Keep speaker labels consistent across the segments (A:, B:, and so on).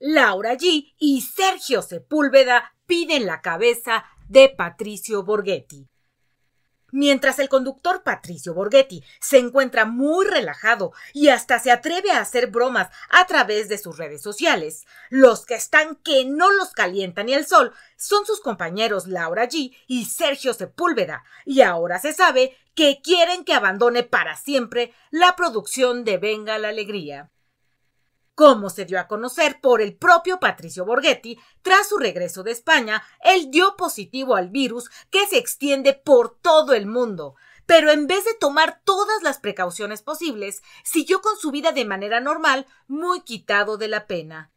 A: Laura G y Sergio Sepúlveda piden la cabeza de Patricio Borghetti. Mientras el conductor Patricio Borghetti se encuentra muy relajado y hasta se atreve a hacer bromas a través de sus redes sociales, los que están que no los calienta ni el sol son sus compañeros Laura G y Sergio Sepúlveda, y ahora se sabe que quieren que abandone para siempre la producción de Venga la Alegría como se dio a conocer por el propio Patricio Borghetti, tras su regreso de España, él dio positivo al virus que se extiende por todo el mundo. Pero en vez de tomar todas las precauciones posibles, siguió con su vida de manera normal, muy quitado de la pena.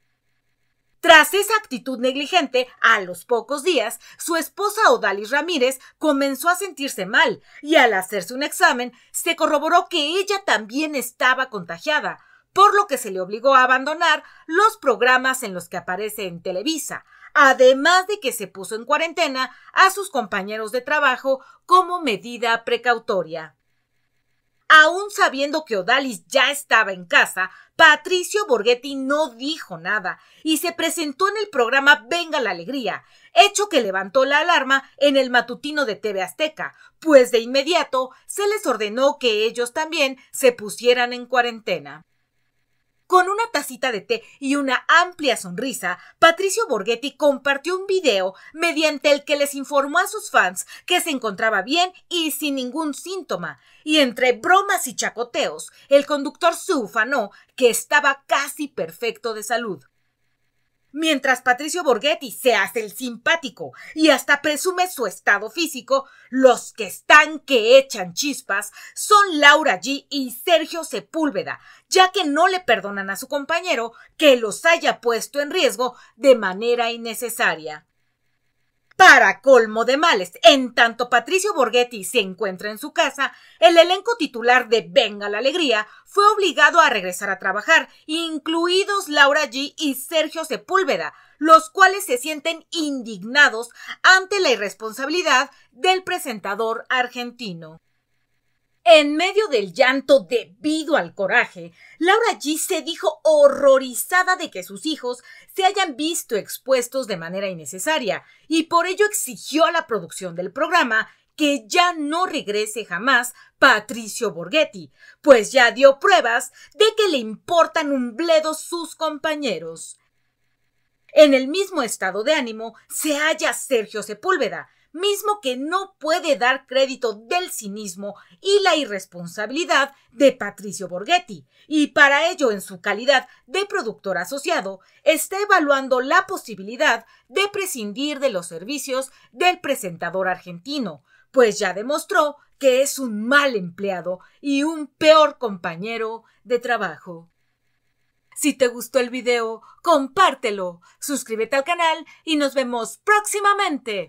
A: Tras esa actitud negligente, a los pocos días, su esposa Odalis Ramírez comenzó a sentirse mal y al hacerse un examen se corroboró que ella también estaba contagiada, por lo que se le obligó a abandonar los programas en los que aparece en Televisa, además de que se puso en cuarentena a sus compañeros de trabajo como medida precautoria. Aún sabiendo que Odalis ya estaba en casa, Patricio Borghetti no dijo nada y se presentó en el programa Venga la Alegría, hecho que levantó la alarma en el matutino de TV Azteca, pues de inmediato se les ordenó que ellos también se pusieran en cuarentena. Con una tacita de té y una amplia sonrisa, Patricio Borghetti compartió un video mediante el que les informó a sus fans que se encontraba bien y sin ningún síntoma. Y entre bromas y chacoteos, el conductor se ufanó que estaba casi perfecto de salud. Mientras Patricio Borghetti se hace el simpático y hasta presume su estado físico, los que están que echan chispas son Laura G y Sergio Sepúlveda, ya que no le perdonan a su compañero que los haya puesto en riesgo de manera innecesaria. Para colmo de males, en tanto Patricio Borghetti se encuentra en su casa, el elenco titular de Venga la Alegría fue obligado a regresar a trabajar, incluidos Laura G y Sergio Sepúlveda, los cuales se sienten indignados ante la irresponsabilidad del presentador argentino. En medio del llanto debido al coraje, Laura G se dijo horrorizada de que sus hijos se hayan visto expuestos de manera innecesaria y por ello exigió a la producción del programa que ya no regrese jamás Patricio Borghetti, pues ya dio pruebas de que le importan un bledo sus compañeros. En el mismo estado de ánimo se halla Sergio Sepúlveda, mismo que no puede dar crédito del cinismo y la irresponsabilidad de Patricio Borghetti, y para ello en su calidad de productor asociado, está evaluando la posibilidad de prescindir de los servicios del presentador argentino, pues ya demostró que es un mal empleado y un peor compañero de trabajo. Si te gustó el video, compártelo, suscríbete al canal y nos vemos próximamente.